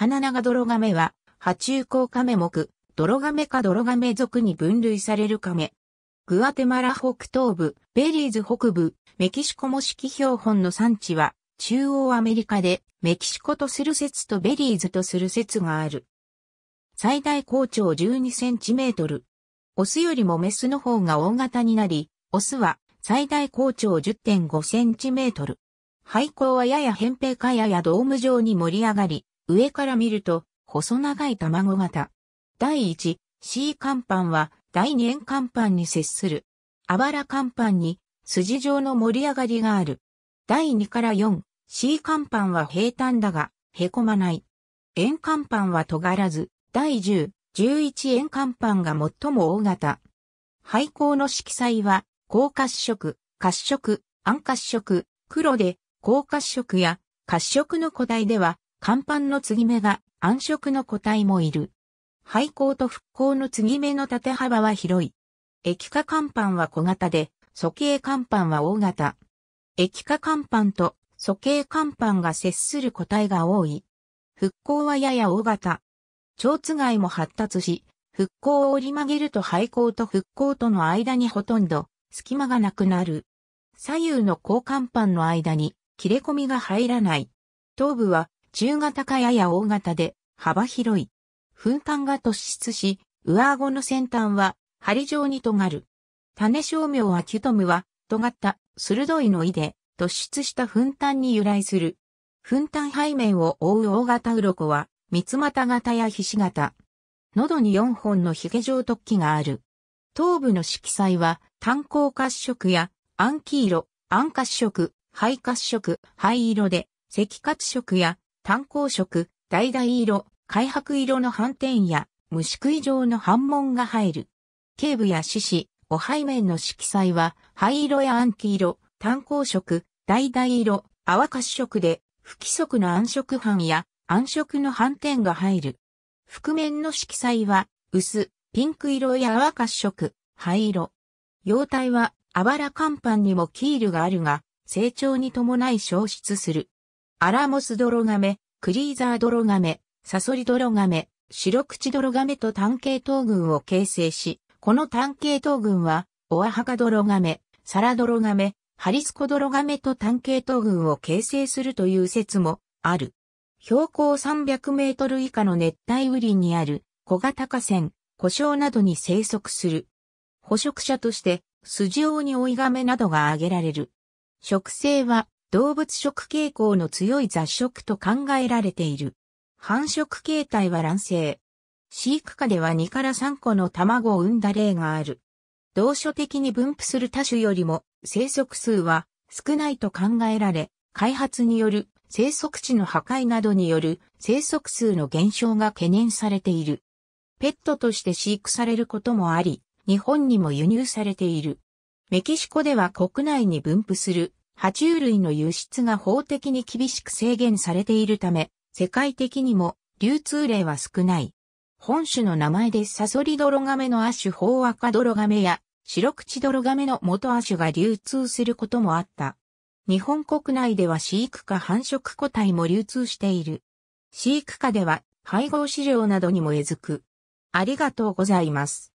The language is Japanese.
花長泥亀は、波中甲亀目、泥亀か泥亀属に分類される亀。グアテマラ北東部、ベリーズ北部、メキシコ模式標本の産地は、中央アメリカで、メキシコとする説とベリーズとする説がある。最大高長12センチメートル。オスよりもメスの方が大型になり、オスは最大高長10.5センチメートル。廃校はやや扁平かややドーム状に盛り上がり、上から見ると、細長い卵型。第1、C 乾板は、第2円乾板に接する。あばら乾板に、筋状の盛り上がりがある。第2から4、C 乾板は平坦だが、凹まない。円乾板は尖らず、第10、11円乾板が最も大型。廃校の色彩は、高褐色、褐色、暗褐色、黒で、高褐色や褐色の個体では、甲板の継ぎ目が暗色の個体もいる。廃校と復興の継ぎ目の縦幅は広い。液化甲板は小型で、素形甲板は大型。液化甲板と素形甲板が接する個体が多い。復興はやや大型。蝶つがいも発達し、復興を折り曲げると廃校と復興との間にほとんど隙間がなくなる。左右の高甲板の間に切れ込みが入らない。頭部は中型かやや大型で幅広い。噴端が突出し、上顎の先端は針状に尖る。種商名はキュトムは尖った鋭いの胃で突出した噴端に由来する。噴炭背面を覆う大型鱗は三つ股型やひし型。喉に4本の髭状突起がある。頭部の色彩は炭鉱褐色や暗黄色、暗褐色、灰褐色、灰色で、赤褐色や炭鉱色、橙色、海白色の斑点や虫食い状の斑紋が入る。頸部や獅子、お背面の色彩は灰色や暗記色、炭鉱色、橙色、泡褐色で不規則な暗色斑や暗色の斑点が入る。覆面の色彩は薄、ピンク色や泡褐色、灰色。容態はあばら甲板にもキールがあるが、成長に伴い消失する。アラモスドロガメ、クリーザードロガメ、サソリドロガメ、シロクチドロガメと単系統群を形成し、この単系統群は、オアハカドロガメ、サラドロガメ、ハリスコドロガメと単系統群を形成するという説もある。標高300メートル以下の熱帯雨林にある小型河川、故障などに生息する。捕食者として、スジオオニオイガメなどが挙げられる。植生は動物食傾向の強い雑食と考えられている。繁殖形態は卵生。飼育下では2から3個の卵を産んだ例がある。同所的に分布する多種よりも生息数は少ないと考えられ、開発による生息地の破壊などによる生息数の減少が懸念されている。ペットとして飼育されることもあり、日本にも輸入されている。メキシコでは国内に分布する爬虫類の輸出が法的に厳しく制限されているため、世界的にも流通例は少ない。本種の名前でサソリドロガメの亜種ホ赤泥亀ドロガメや白口ドロガメの元亜種が流通することもあった。日本国内では飼育下繁殖個体も流通している。飼育下では配合飼料などにもえずく。ありがとうございます。